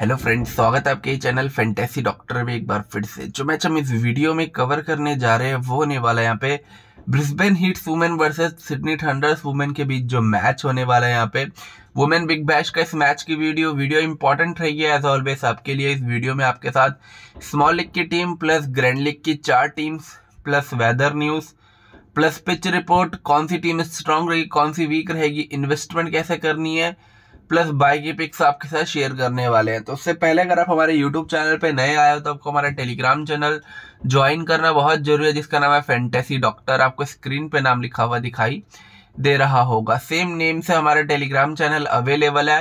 hello friends स्वागत है आपके चैनल फेंटेसी डॉक्टर में एक बार फिर से जो मैच हम इस वीडियो में कवर करने जा रहे हैं वो होने वाला है यहाँ पे Brisbane Heats women versus Sydney Thunders women के बीच जो मैच होने वाला है यहाँ पे वुमेन बिग बैश का इस मैच की वीडियो वीडियो इंपॉर्टेंट रही है एज ऑलवेज आपके लिए इस वीडियो में आपके साथ स्मॉल लीग की टीम प्लस ग्रैंड लीग की चार teams plus weather news plus pitch report कौन सी टीम स्ट्रांग रहेगी कौन सी वीक रहेगी इन्वेस्टमेंट कैसे करनी है प्लस बाइक की पिक्स आपके साथ शेयर करने वाले हैं तो उससे पहले अगर आप हमारे यूट्यूब चैनल पे नए आए हो तो आपको हमारा टेलीग्राम चैनल ज्वाइन करना बहुत जरूरी है जिसका नाम है फैंटेसी डॉक्टर आपको स्क्रीन पे नाम लिखा हुआ दिखाई दे रहा होगा सेम नेम से हमारा टेलीग्राम चैनल अवेलेबल है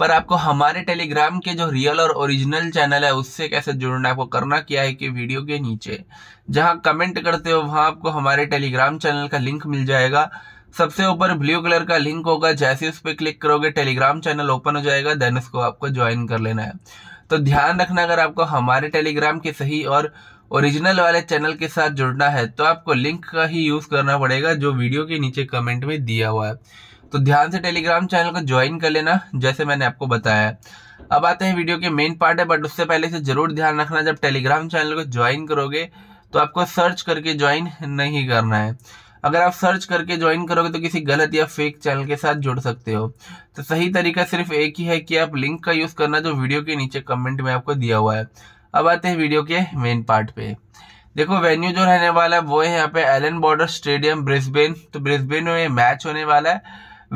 पर आपको हमारे टेलीग्राम के जो रियल और ओरिजिनल चैनल है उससे कैसे जुड़ना है आपको करना क्या है कि वीडियो के नीचे जहां कमेंट करते हो वहां आपको हमारे टेलीग्राम चैनल का लिंक मिल जाएगा सबसे ऊपर ब्लू कलर का लिंक होगा जैसे उस पर क्लिक करोगे टेलीग्राम चैनल ओपन हो जाएगा देन उसको आपको ज्वाइन कर लेना है तो ध्यान रखना अगर आपको हमारे टेलीग्राम के सही और ओरिजिनल वाले चैनल के साथ जुड़ना है तो आपको लिंक का ही यूज़ करना पड़ेगा जो वीडियो के नीचे कमेंट में दिया हुआ है तो ध्यान से टेलीग्राम चैनल को ज्वाइन कर लेना जैसे मैंने आपको बताया अब आते हैं वीडियो के मेन पार्ट है बट उससे पहले से ज़रूर ध्यान रखना जब टेलीग्राम चैनल को ज्वाइन करोगे तो आपको सर्च करके ज्वाइन नहीं करना है अगर आप सर्च करके ज्वाइन करोगे तो किसी गलत या फेक चैनल के साथ जुड़ सकते हो तो सही तरीका सिर्फ एक ही है कि आप लिंक का यूज़ करना जो वीडियो के नीचे कमेंट में आपको दिया हुआ है अब आते हैं वीडियो के मेन पार्ट पे देखो वेन्यू जो रहने वाला है वो है यहाँ पे एलन बॉर्डर स्टेडियम ब्रिस्बेन तो ब्रिस्बेन में मैच होने वाला है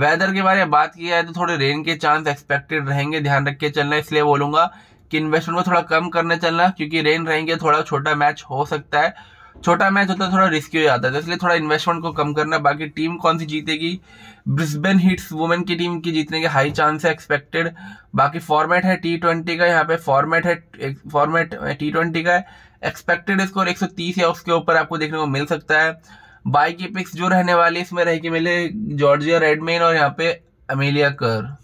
वेदर के बारे में बात की जाए तो थोड़े रेन के चांस एक्सपेक्टेड रहेंगे ध्यान रख के चलना इसलिए बोलूंगा कि इन्वेस्टमेंट को थोड़ा कम करने चलना क्योंकि रेन रहेंगे थोड़ा छोटा मैच हो सकता है छोटा मैच होता है थोड़ा रिस्की हो जाता है तो इसलिए थोड़ा इन्वेस्टमेंट को कम करना बाकी टीम कौन सी जीतेगी ब्रिस्बेन हिट्स वुमेन की टीम की जीतने के हाई चांस है एक्सपेक्टेड बाकी फॉर्मेट है टी ट्वेंटी का यहाँ पे फॉर्मेट है फॉर्मेट टी ट्वेंटी का एक्सपेक्टेड स्कोर एक सौ तीस या उसके ऊपर आपको देखने को मिल सकता है बाई की पिक्स जो रहने वाली इसमें रहेगी मिले जॉर्जिया रेडमेन और यहाँ पे अमेलिया कर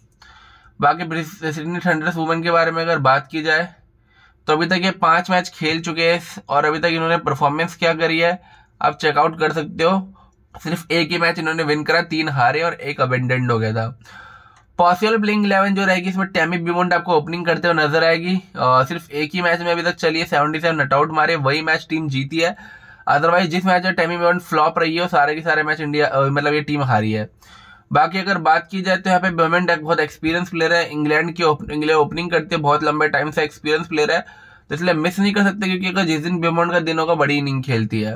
बाकी सिडनी थंडर्स वुमेन के बारे में अगर बात की जाए तो अभी तक ये पांच मैच खेल चुके हैं और अभी तक इन्होंने परफॉर्मेंस क्या करी है आप चेकआउट कर सकते हो सिर्फ एक ही मैच इन्होंने विन करा तीन हारे और एक अबेंडेंट हो गया था पॉसिबल प्लेइंग इलेवन जो रहेगी इसमें टेमी बिमोंट आपको ओपनिंग करते हुए नजर आएगी और सिर्फ एक ही मैच में अभी तक चलिए सेवेंटी सेवन आउट मारे वही मैच टीम जीती है अदरवाइज जिस मैच में टेमी बिमोंट फ्लॉप रही है सारे के सारे मैच इंडिया मतलब ये टीम हारी है बाकी अगर बात की जाए तो यहाँ पे बेमेन डेक बहुत एक्सपीरियंस प्लेयर है इंग्लैंड की इंग्लैंड ओपनिंग करते बहुत लंबे टाइम से एक्सपीरियंस प्लेयर है तो इसलिए मिस नहीं कर सकते क्योंकि अगर जिस दिन बेमोन का दिन होगा बड़ी इनिंग खेलती है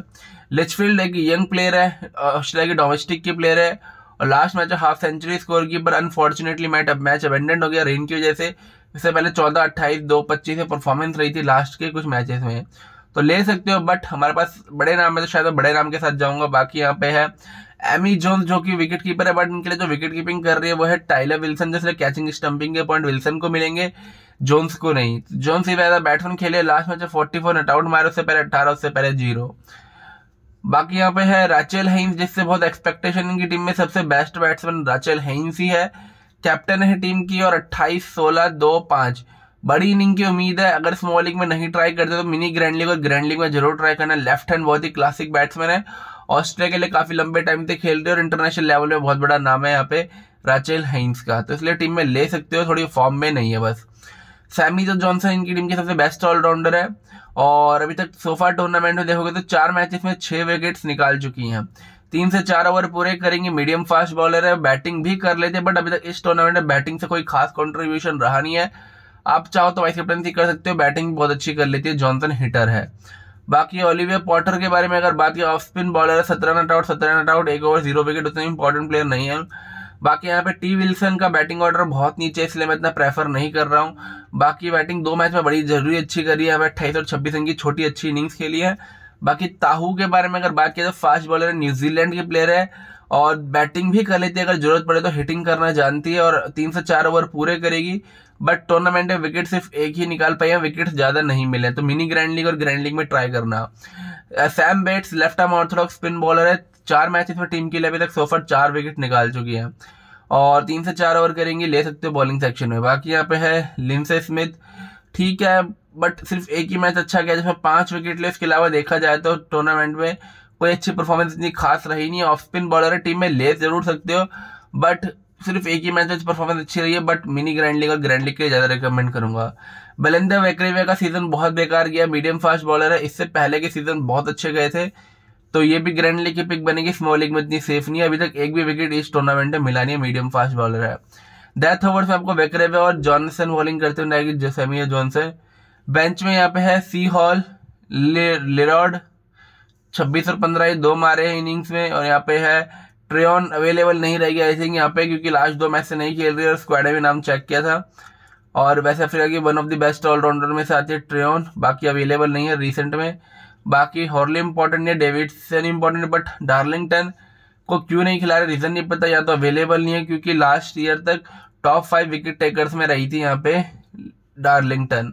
लिचफील्ड एक यंग प्लेयर है ऑस्ट्रेलिया की डोमेस्टिक की प्लेयर है और last match half century score की पर अनफॉर्चुनेटली मैट अब मैच अबेंडेंट हो गया रेन की वजह से इससे पहले चौदह अट्ठाईस दो पच्चीस में परफॉर्मेंस रही थी लास्ट के कुछ मैचेस में तो ले सकते हो बट हमारे पास बड़े नाम है तो शायद बड़े नाम के साथ जाऊंगा बाकी यहाँ पे है एमी जोन्स जो कि विकेट कीपर है बट उनके लिए जो विकेट कीपिंग कर रही है वो है टाइलर विल्सन जैसे कैचिंग स्टंपिंग के पॉइंट विल्सन को मिलेंगे जोन्स को नहीं जोन्स ही एज बैट्समैन खेले last match forty four not out मारे उससे पहले अट्ठारह उससे पहले जीरो बाकी यहाँ पे है राचेल हेन्स जिससे बहुत एक्सपेक्टेशन इनकी टीम में सबसे बेस्ट बैट्समैन राचेल हेन्स ही है कैप्टन है टीम की और अट्ठाईस सोलह दो पाँच बड़ी इनिंग की उम्मीद है अगर स्मॉल लीग में नहीं ट्राई करते तो मिनी ग्रैंड लीग और ग्रैंड लीग में जरूर ट्राई करना लेफ्ट हैंड बहुत ही क्लासिक बैट्समैन है ऑस्ट्रिया के लिए काफ़ी लंबे टाइम से खेल रहे और इंटरनेशनल लेवल में बहुत बड़ा नाम है यहाँ पे राचेल हाइंस का तो इसलिए टीम में ले सकते हो थोड़ी फॉर्म में नहीं है बस सैमी जो जॉनसन इनकी टीम के सबसे बेस्ट ऑलराउंडर है और अभी तक सोफा टूर्नामेंट में देखोगे तो चार मैचेस में छः विकेट्स निकाल चुकी हैं तीन से चार ओवर पूरे करेंगे मीडियम फास्ट बॉलर है बैटिंग भी कर लेते हैं बट अभी तक इस टूर्नामेंट में बैटिंग से कोई खास कंट्रीब्यूशन रहा नहीं है आप चाहो तो वाइस कैप्टनसी कर सकते हो बैटिंग बहुत अच्छी कर लेती है जॉनसन हिटर है बाकी ओलिविया पॉटर के बारे में अगर बात की ऑफ स्पिन बॉलर है सत्रह नट आउट सत्रह नट आउट एक ओवर जीरो विकेट उतना इंपॉर्टेंट प्लेयर नहीं है बाकी यहाँ पे टी विल्सन का बैटिंग ऑर्डर बहुत नीचे इसलिए मैं इतना प्रेफर नहीं कर रहा हूँ बाकी बैटिंग दो मैच में बड़ी जरूरी अच्छी करी है हमें अट्ठाईस और छब्बीस रन की छोटी अच्छी इनिंग्स खेली है बाकी ताहू के बारे में अगर बात किया तो फास्ट बॉलर है न्यूजीलैंड की प्लेयर है और बैटिंग भी कर लेती है अगर जरूरत पड़े तो हिटिंग करना जानती है और तीन से चार ओवर पूरे करेगी बट टूर्नामेंट में विकेट सिर्फ एक ही निकाल पाई है विकेट ज़्यादा नहीं मिले तो मिनी ग्रैंड लीग और ग्रैंड लीग में ट्राई करना Sam Bates left arm orthodox spin bowler है चार मैचेस में टीम के लिए अभी तक सोफर चार विकेट निकाल चुकी है और तीन से चार ओवर करेंगे ले सकते हो बॉलिंग सेक्शन में बाकी यहाँ पे है लिमसे स्मिथ ठीक है बट सिर्फ एक ही मैच अच्छा गया जिसमें पांच विकेट ले उसके अलावा देखा जाए तो टूर्नामेंट में कोई अच्छी परफॉर्मेंस इतनी खास रही नहीं ऑफ स्पिन बॉलर है टीम में ले जरूर सकते हो बट सिर्फ एक ही मैच में परफॉर्मेंस अच्छी रही है बट मिनी ग्रैंड लीग और ग्रैंड लीग के लिए ज़्यादा रिकमेंड करूंगा बलिंदर वैक्रेविया का सीज़न बहुत बेकार गया मीडियम फास्ट बॉलर है इससे पहले के सीज़न बहुत अच्छे गए थे तो ये भी ग्रैंड लीग की पिक बनेगी स्मॉल लीग में इतनी सेफ नहीं है अभी तक एक भी विकेट इस टूर्नामेंट में मिला नहीं है मीडियम फास्ट बॉलर है डेथ ओवर से आपको वैक्रेविया और जॉनसन बॉलिंग करते हुए आएगी जॉनसन बेंच में यहाँ पे है सी हॉल लिरॉड छब्बीस और पंद्रह दो मारे हैं इनिंग्स में और यहाँ पे है ट्रेन अवेलेबल नहीं रहेगी आई थिंक यहाँ पे क्योंकि लास्ट दो मैच से नहीं खेल रही और स्क्वाड में नाम चेक किया था और वेस्ट अफ्रीका की one of the best allrounder में से आती है ट्रेन बाकी अवेलेबल नहीं है रिसेंट में बाकी हॉर्ली इंपॉर्टेंट है डेविडसन इंपॉर्टेंट बट डार्लिंगटन को क्यों नहीं खिला रहे रीज़न नहीं पता या तो अवेलेबल नहीं है क्योंकि लास्ट ईयर तक टॉप फाइव विकेट टेकर्स में रही थी यहाँ पे डार्लिंगटन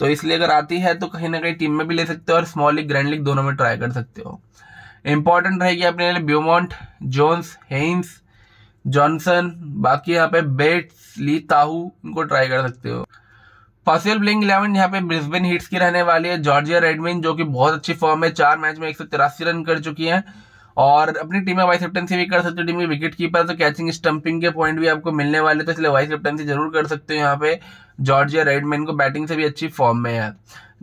तो इसलिए अगर आती है तो कहीं ना कहीं टीम में भी ले सकते हो और स्मॉल लीग ग्रैंड लीग दोनों में ट्राई कर सकते हो इंपॉर्टेंट रहेगी अपने लिए ब्यूमोंट जोन्स हेन्स जॉनसन बाकी यहाँ पे बेट्स ली ताहू इनको ट्राई कर सकते हो पॉसिबल प्लेइंग इलेवन यहाँ पे ब्रिस्बेन हिट्स की रहने वाली है जॉर्जिया रेडमिन जो कि बहुत अच्छी फॉर्म है चार मैच में एक रन कर चुकी है और अपनी टीम में वाइस कैप्टनसी भी कर सकते हो टीम के विकेट कीपर तो कैचिंग स्टंपिंग के पॉइंट भी आपको मिलने वाले तो इसलिए वाइस कैप्टनसी जरूर कर सकते हो यहाँ पे जॉर्जिया रेडमैन को बैटिंग से भी अच्छी फॉर्म में है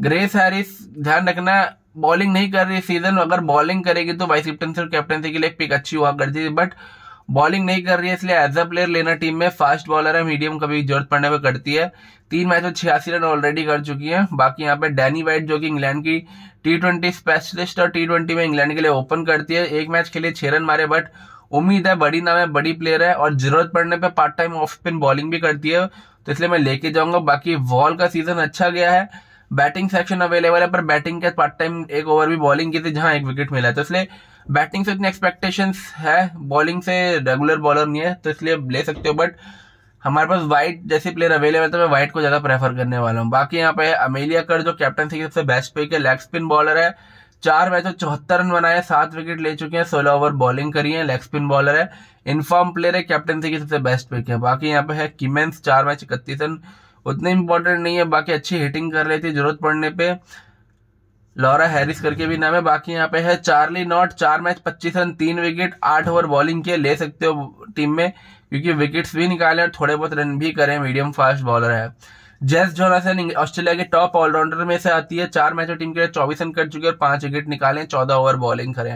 ग्रेस हैरिस ध्यान रखना बॉलिंग नहीं कर रही सीजन अगर बॉलिंग करेगी तो वाइस कैप्टनसी और कैप्टनसी के लिए पिक अच्छी हुआ करती थी बट बॉलिंग नहीं कर रही है इसलिए एज अ प्लेयर लेना टीम में फास्ट बॉलर है मीडियम कभी जरूरत पड़ने पर करती है तीन मैच में तो छियासी रन ऑलरेडी कर चुकी है बाकी यहाँ पे डैनी वाइट जो कि इंग्लैंड की टी ट्वेंटी स्पेशलिस्ट और टी ट्वेंटी में इंग्लैंड के लिए ओपन करती है एक मैच के लिए छह रन मारे बट उम्मीद है बड़ी नाम है बड़ी प्लेयर है और जरूरत पड़ने पर part time off spin bowling भी करती है तो इसलिए मैं लेके जाऊंगा बाकी वॉल का सीजन अच्छा गया है बैटिंग सेक्शन अवेलेबल है पर बैटिंग के पार्ट टाइम एक ओवर भी बॉलिंग की थी जहाँ एक विकेट मिला है तो इसलिए बैटिंग से इतनी एक्सपेक्टेशंस है बॉलिंग से रेगुलर बॉलर नहीं है तो इसलिए ले सकते हो बट हमारे पास वाइट जैसे प्लेयर अवेलेबल तो मैं वाइट को ज़्यादा प्रेफर करने वाला हूँ बाकी यहाँ पे अमेलिया कर जो कैप्टनसी की सबसे बेस्ट पे है लेग स्पिन बॉलर है चार मैचों चौहत्तर रन बनाए सात विकेट ले चुके हैं सोलह ओवर बॉलिंग करी है लेग स्पिन बॉलर है इनफॉर्म प्लेयर है कैप्टनसी की सबसे बेस्ट पिक है बाकी यहाँ पे है किमेंस चार मैच इकतीस रन उतने इम्पोर्टेंट नहीं है बाकी अच्छी हिटिंग कर लेती है जरूरत पड़ने पे लॉरा हैरिस करके भी नाम है बाकी यहाँ पे है चार्ली नॉट चार मैच पच्चीस रन तीन विकेट आठ ओवर बॉलिंग किए ले सकते हो टीम में क्योंकि विकेट्स भी निकाले और थोड़े बहुत रन भी करें मीडियम फास्ट बॉलर है जेस जोनासन ऑस्ट्रेलिया के टॉप ऑलराउंडर में से आती है चार मैचों टीम के लिए चौबीस रन कर चुके हैं और पांच विकेट निकाले चौदह ओवर बॉलिंग करें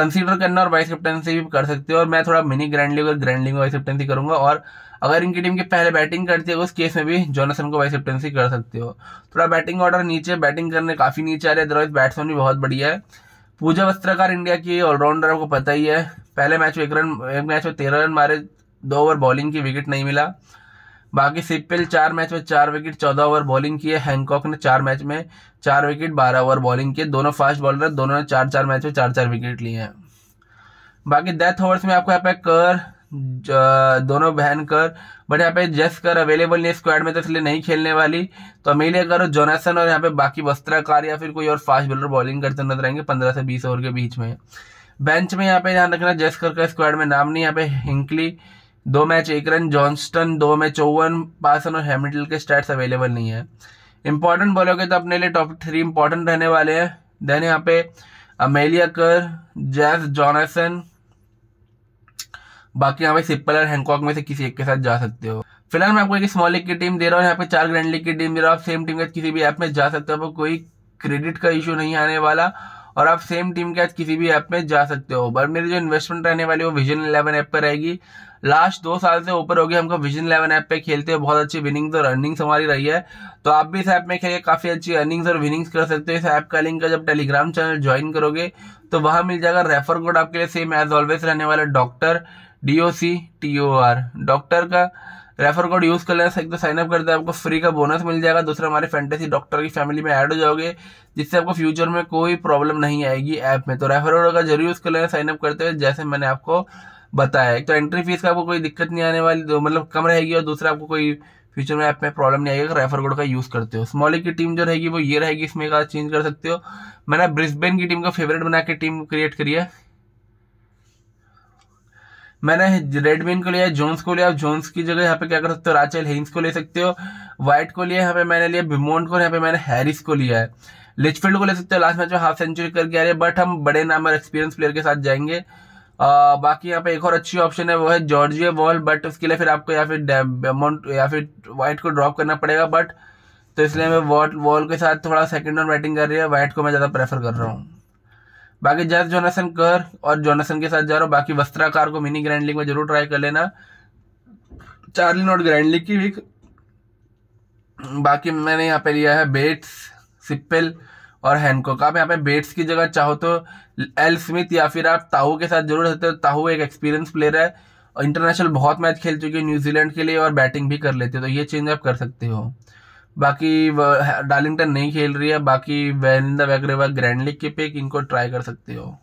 कंसीडर करना और वाइस कैप्टनसी भी कर सकते हो और मैं थोड़ा मिनी ग्रैंडली और ग्रैंडली में वाइस कैप्टनसी करूंगा और अगर इनकी टीम की पहले बैटिंग करती है उस केस में भी जॉनसन को वाइस कैप्टनसी कर सकते हो थोड़ा बैटिंग ऑर्डर नीचे बैटिंग करने काफ़ी नीचे आ रहे हैं अदरवाइज बैट्समैन भी बहुत बढ़िया है पूजा वस्त्रकार इंडिया की ऑलराउंडर को पता ही है पहले मैच में एक रन एक मैच में तेरह रन मारे दो ओवर बॉलिंग की विकेट नहीं मिला बाकी सिप्पेल चार मैच में चार विकेट चौदह ओवर बॉलिंग किए हैंकॉक ने चार मैच में चार विकेट बारह ओवर बॉलिंग किए दोनों फास्ट बॉलर दोनों ने चार चार मैच में चार चार विकेट लिए हैं बाकी डेथ ओवर्स में आपको यहाँ पे कर दोनों बहन कर बट यहाँ पे जेस कर अवेलेबल नहीं स्क्वाड में तो इसलिए नहीं खेलने वाली तो अमेलिया कर जोनासन और यहाँ पे बाकी वस्त्राकार या फिर कोई और फास्ट बॉलर बॉलिंग करते नजर आएंगे पंद्रह से बीस ओवर के बीच में बेंच में यहाँ पे ध्यान रखना जेस कर का स्क्वाड में नाम नहीं यहाँ पे हिंकली दो मैच एक रन जॉन्स्टन दो में चौवन पासन और हैमिल्टन के स्टैट्स अवेलेबल नहीं है इंपॉर्टेंट बोलोगे तो अपने लिए टॉप थ्री इंपॉर्टेंट रहने वाले हैं देन यहाँ पे अमेलिया कर जैस जॉनसन बाकी यहाँ पे सिप्पल और हैंकॉक में से किसी एक के साथ जा सकते हो फिलहाल मैं आपको एक स्मॉल लीग की टीम दे रहा हूँ यहाँ पे चार ग्रैंड लीग की टीम दे रहा हूँ आप सेम टीम के किसी भी ऐप में जा सकते हो कोई क्रेडिट का इशू नहीं आने वाला और आप सेम टीम के साथ किसी भी ऐप में जा सकते हो बट मेरी जो इन्वेस्टमेंट रहने वाली वो विजन इलेवन ऐप पर रहेगी लास्ट दो साल से ऊपर हो गया हमको विजन इलेवन ऐप पे खेलते हैं बहुत अच्छी विनिंग्स और अर्निंग्स हमारी रही है तो आप भी इस ऐप में खेल काफ़ी अच्छी अर्निंग्स और विनिंग्स कर सकते हो इस ऐप का लिंक जब टेलीग्राम चैनल ज्वाइन करोगे तो वहाँ मिल जाएगा रेफर कोड आपके लिए सेम एज ऑलवेज रहने वाला doctor D O C T O R doctor का रेफर कोड यूज़ कर लेना एक तो साइनअप करते हैं आपको फ्री का बोनस मिल जाएगा दूसरा हमारे फैंटेसी डॉक्टर की फैमिली में ऐड हो जाओगे जिससे आपको फ्यूचर में कोई प्रॉब्लम नहीं आएगी ऐप में तो रेफर कोड का जरूर यूज़ कर लेना साइनअप करते हुए जैसे मैंने आपको बताया है तो एंट्री फीस का आपको कोई दिक्कत नहीं आने वाली मतलब कम रहेगी और दूसरा आपको कोई फ्यूचर में ऐप में प्रॉब्लम नहीं आएगी अगर रेफर कोड का यूज़ करते हो स्मॉली की टीम जो रहेगी वो ये रहेगी इसमें एक चेंज कर सकते हो मैंने ब्रिस्बेन की टीम का फेवरेट बना के टीम क्रिएट करी है मैंने रेडमीन को लिया जोन्स को लिया जोन्स की जगह यहाँ पे क्या कर सकते हो राचेल हेन्स को ले सकते हो व्हाइट को लिया यहाँ पे मैंने लिया बिमोन को यहाँ पे मैंने हैरिस को लिया है लिचफील्ड को ले सकते हो लास्ट मैच में हाफ सेंचुरी करके आ रही है बट हम बड़े नाम और एक्सपीरियंस प्लेयर के साथ जाएंगे बाकी यहाँ पे एक और अच्छी ऑप्शन है वो है जॉर्जिया बॉल बट उसके लिए फिर आपको या फिर अमाउंट या फिर वाइट को ड्रॉप करना पड़ेगा बट तो इसलिए मैं वॉल वॉल के साथ थोड़ा सेकेंड ऑन बैटिंग कर रही है वाइट को मैं ज़्यादा प्रेफर कर रहा हूँ बाकी जैस जोनासन कर और जोनासन के साथ जा रहा हूँ बाकी वस्त्राकार को मिनी ग्रैंड लीग में जरूर ट्राई कर लेना चार्ली नॉट ग्रैंड लीग की वीक बाकी मैंने यहाँ पे लिया है बेट्स सिप्पल और हैंकॉक आप यहाँ पे बेट्स की जगह चाहो तो एल स्मिथ या फिर आप ताहू के साथ जरूर रहते हो ताहू एक एक्सपीरियंस प्लेयर है और इंटरनेशनल बहुत मैच खेल चुके हैं न्यूजीलैंड के लिए और बैटिंग भी कर लेते हो तो ये चेंज आप कर सकते हो बाकी डार्लिंगटन नहीं खेल रही है बाकी वेलिंदा वगैरह ग्रैंड लीग के पे इनको ट्राई कर सकते हो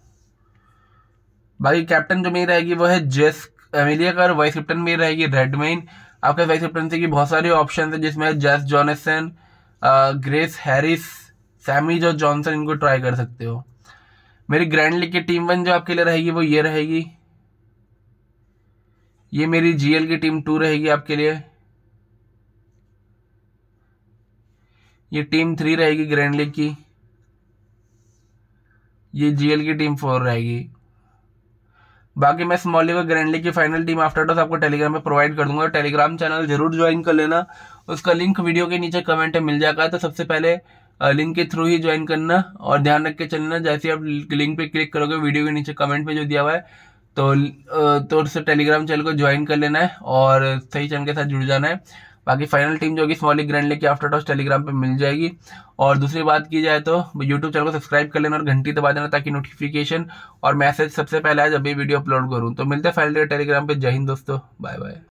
बाकी कैप्टन जो मेरी रहेगी वो है जेस एमिलिया का और वाइस कैप्टन मेरी रहेगी रेडमेन आपके वाइस कैप्टनसी की बहुत सारी ऑप्शन है जिसमें जैस जॉनसन ग्रेस हैरिस सैमीज और जॉनसन इनको ट्राई कर सकते हो मेरी ग्रैंड लीग की टीम वन जो आपके लिए रहेगी वो ये रहेगी ये मेरी जीएल की टीम टू रहेगी आपके लिए ये टीम थ्री रहेगी ग्रैंड लीग की ये जीएल की टीम फोर रहेगी बाकी मैं स्मॉल लीग और ग्रैंड लीग की फाइनल टीम आफ्टर टॉस आपको टेलीग्राम में प्रोवाइड कर दूंगा टेलीग्राम चैनल जरूर ज्वाइन कर लेना उसका लिंक वीडियो के नीचे कमेंट में मिल जाएगा तो सबसे पहले लिंक के थ्रू ही ज्वाइन करना और ध्यान रख के चलना जैसे आप लिंक पे क्लिक करोगे वीडियो के नीचे कमेंट में जो दिया हुआ है तो तो उससे टेलीग्राम चैनल को ज्वाइन कर लेना है और सही चैनल के साथ जुड़ जाना है बाकी फाइनल टीम जो होगी स्मॉलिक ग्रैंड लेके आफ्टर टॉस टेलीग्राम पे मिल जाएगी और दूसरी बात की जाए तो यूट्यूब चैनल को सब्सक्राइब कर लेना और घंटी दबा देना ताकि नोटिफिकेशन और मैसेज सबसे पहले आज अभी वीडियो अपलोड करूँ तो मिलते हैं फाइनल टेलीग्राम पर जय हिंद दोस्तों बाय बाय